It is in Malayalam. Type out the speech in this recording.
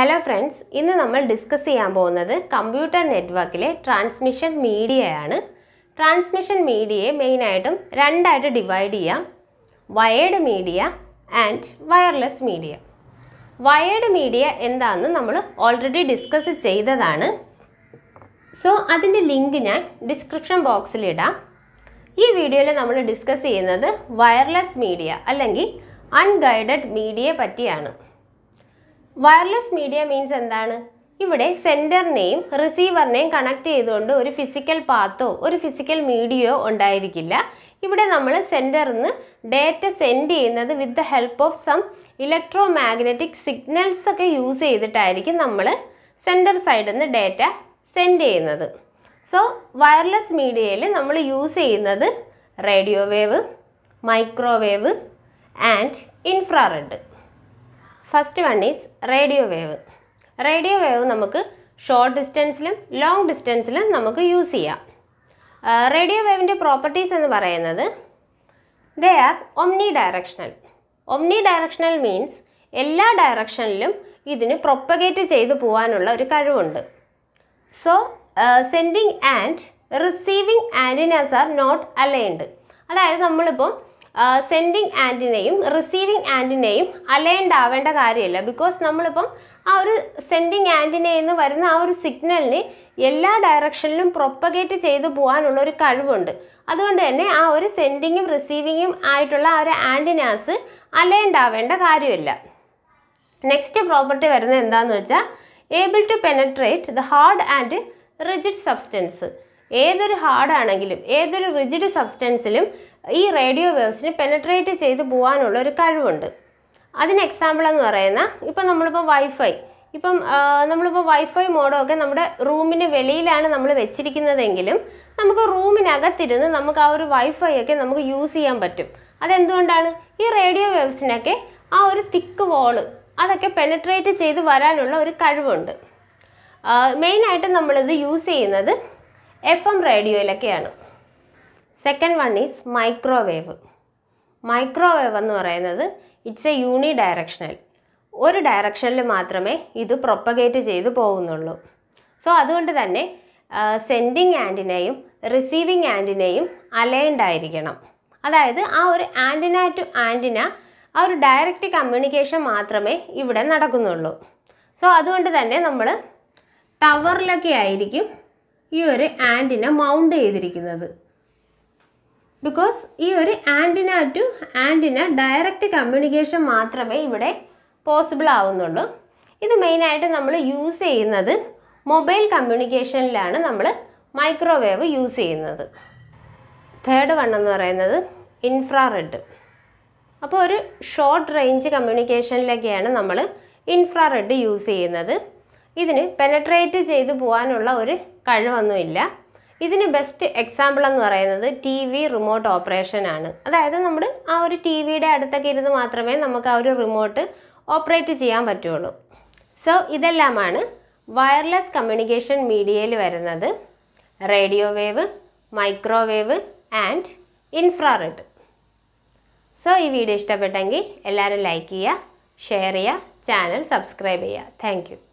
ഹലോ ഫ്രണ്ട്സ് ഇന്ന് നമ്മൾ ഡിസ്കസ് ചെയ്യാൻ പോകുന്നത് കമ്പ്യൂട്ടർ നെറ്റ്വർക്കിലെ ട്രാൻസ്മിഷൻ മീഡിയയാണ് ട്രാൻസ്മിഷൻ മീഡിയയെ മെയിനായിട്ടും രണ്ടായിട്ട് ഡിവൈഡ് ചെയ്യാം wired media and wireless media wired media എന്താണെന്ന് നമ്മൾ ഓൾറെഡി ഡിസ്കസ് ചെയ്തതാണ് സോ അതിൻ്റെ ലിങ്ക് ഞാൻ ഡിസ്ക്രിപ്ഷൻ ബോക്സിലിടാം ഈ വീഡിയോയിൽ നമ്മൾ ഡിസ്കസ് ചെയ്യുന്നത് വയർലെസ് മീഡിയ അല്ലെങ്കിൽ അൺഗൈഡഡ് മീഡിയയെ പറ്റിയാണ് വയർലെസ് മീഡിയ മീൻസ് എന്താണ് ഇവിടെ സെൻറ്ററിനെയും റിസീവറിനെയും കണക്ട് ചെയ്തുകൊണ്ട് ഒരു ഫിസിക്കൽ പാത്തോ ഒരു ഫിസിക്കൽ മീഡിയയോ ഉണ്ടായിരിക്കില്ല ഇവിടെ നമ്മൾ സെൻറ്ററിൽ നിന്ന് ഡേറ്റ സെൻഡ് ചെയ്യുന്നത് with the help of some electromagnetic signals ഒക്കെ യൂസ് ചെയ്തിട്ടായിരിക്കും നമ്മൾ സെൻറ്റർ സൈഡിൽ നിന്ന് ഡേറ്റ സെൻഡ് ചെയ്യുന്നത് സോ വയർലെസ് മീഡിയയിൽ നമ്മൾ യൂസ് ചെയ്യുന്നത് radio wave microwave and infrared first one is radio wave radio wave നമുക്ക് ഷോർട്ട് ഡിസ്റ്റൻസിലും ലോങ് ഡിസ്റ്റൻസിലും നമുക്ക് യൂസ് ചെയ്യാം റേഡിയോ വേവിൻ്റെ പ്രോപ്പർട്ടീസ് എന്ന് പറയുന്നത് they are omnidirectional omnidirectional means എല്ലാ ഡയറക്ഷനിലും ഇതിന് പ്രൊപ്പഗേറ്റ് ചെയ്തു പോകാനുള്ള ഒരു കഴിവുണ്ട് so sending and receiving antennas are not aligned അതായത് നമ്മളിപ്പോൾ സെൻഡിങ് ആൻറ്റിനെയും റിസീവിങ് ആൻറ്റിനെയും അലൈൻഡ് ആവേണ്ട കാര്യമില്ല ബിക്കോസ് നമ്മളിപ്പം ആ ഒരു സെൻഡിങ് ആൻറ്റിനെ എന്ന് വരുന്ന ആ ഒരു സിഗ്നലിന് എല്ലാ ഡയറക്ഷനിലും പ്രൊപ്പഗേറ്റ് ചെയ്തു പോകാനുള്ള ഒരു കഴിവുണ്ട് അതുകൊണ്ട് തന്നെ ആ ഒരു സെൻഡിങ്ങും റിസീവിങ്ങും ആയിട്ടുള്ള ആ ഒരു ആൻറ്റിനാസ് അലൈൻഡ് ആവേണ്ട കാര്യമില്ല നെക്സ്റ്റ് പ്രോപ്പർട്ടി വരുന്നത് എന്താണെന്ന് വെച്ചാൽ able to penetrate the hard and rigid substance ഏതൊരു ഹാർഡ് ആണെങ്കിലും ഏതൊരു റിജിഡ് സബ്സ്റ്റൻസിലും ഈ റേഡിയോ വേവ്സിന് പെനട്രേറ്റ് ചെയ്ത് പോകാനുള്ള ഒരു കഴിവുണ്ട് അതിന് എക്സാമ്പിൾ എന്ന് പറയുന്ന ഇപ്പം നമ്മളിപ്പോൾ വൈഫൈ ഇപ്പം നമ്മളിപ്പോൾ വൈഫൈ മോഡമൊക്കെ നമ്മുടെ റൂമിന് വെളിയിലാണ് നമ്മൾ വെച്ചിരിക്കുന്നതെങ്കിലും നമുക്ക് റൂമിനകത്തിരുന്ന് നമുക്ക് ആ ഒരു വൈഫൈ ഒക്കെ നമുക്ക് യൂസ് ചെയ്യാൻ പറ്റും അതെന്തുകൊണ്ടാണ് ഈ റേഡിയോ വേവ്സിനൊക്കെ ആ ഒരു തിക്ക് വോള് അതൊക്കെ പെനട്രേറ്റ് ചെയ്ത് വരാനുള്ള ഒരു കഴിവുണ്ട് മെയിനായിട്ട് നമ്മളിത് യൂസ് ചെയ്യുന്നത് എഫ് എം റേഡിയോയിലൊക്കെയാണ് second one is microwave microwave എന്ന് പറയുന്നത് ഇറ്റ്സ് എ യൂണി ഡയറക്ഷണൽ ഒരു ഡയറക്ഷനിൽ മാത്രമേ ഇത് പ്രൊപ്പഗേറ്റ് ചെയ്തു പോകുന്നുള്ളൂ സോ അതുകൊണ്ട് തന്നെ സെൻഡിങ് ആൻറ്റിനെയും റിസീവിങ് ആൻറ്റിനെയും അലൈൻഡ് ആയിരിക്കണം അതായത് ആ ഒരു ആൻറ്റിന ടു ആൻറ്റിന ആ ഒരു ഡയറക്റ്റ് കമ്മ്യൂണിക്കേഷൻ മാത്രമേ ഇവിടെ നടക്കുന്നുള്ളൂ സോ അതുകൊണ്ട് തന്നെ നമ്മൾ ടവറിലൊക്കെ ആയിരിക്കും ഈ ഒരു ആൻറ്റിന മൗണ്ട് ചെയ്തിരിക്കുന്നത് ബിക്കോസ് ഈ ഒരു antenna to antenna direct communication മാത്രമേ ഇവിടെ പോസിബിൾ ആവുന്നുള്ളൂ ഇത് മെയിനായിട്ട് നമ്മൾ യൂസ് ചെയ്യുന്നത് മൊബൈൽ കമ്മ്യൂണിക്കേഷനിലാണ് നമ്മൾ മൈക്രോവേവ് യൂസ് ചെയ്യുന്നത് തേർഡ് വൺ എന്ന് പറയുന്നത് ഇൻഫ്രാറെഡ് അപ്പോൾ ഒരു ഷോർട്ട് റേഞ്ച് കമ്മ്യൂണിക്കേഷനിലൊക്കെയാണ് നമ്മൾ ഇൻഫ്രാറെഡ് യൂസ് ചെയ്യുന്നത് ഇതിന് പെനട്രേറ്റ് ചെയ്ത് പോകാനുള്ള ഒരു കഴിവൊന്നുമില്ല ഇതിന് ബെസ്റ്റ് എക്സാമ്പിൾ എന്ന് പറയുന്നത് ടി വി റിമോട്ട് ഓപ്പറേഷൻ ആണ് അതായത് നമ്മൾ ആ ഒരു ടി വിയുടെ അടുത്തൊക്കെ ഇരുന്ന് മാത്രമേ നമുക്ക് ആ ഒരു റിമോട്ട് ഓപ്പറേറ്റ് ചെയ്യാൻ പറ്റുള്ളൂ സോ ഇതെല്ലാമാണ് വയർലെസ് കമ്മ്യൂണിക്കേഷൻ മീഡിയയിൽ വരുന്നത് radio wave microwave and infrared so ഈ വീഡിയോ ഇഷ്ടപ്പെട്ടെങ്കിൽ എല്ലാവരും ലൈക്ക് ചെയ്യുക ഷെയർ ചെയ്യുക ചാനൽ സബ്സ്ക്രൈബ് ചെയ്യുക താങ്ക്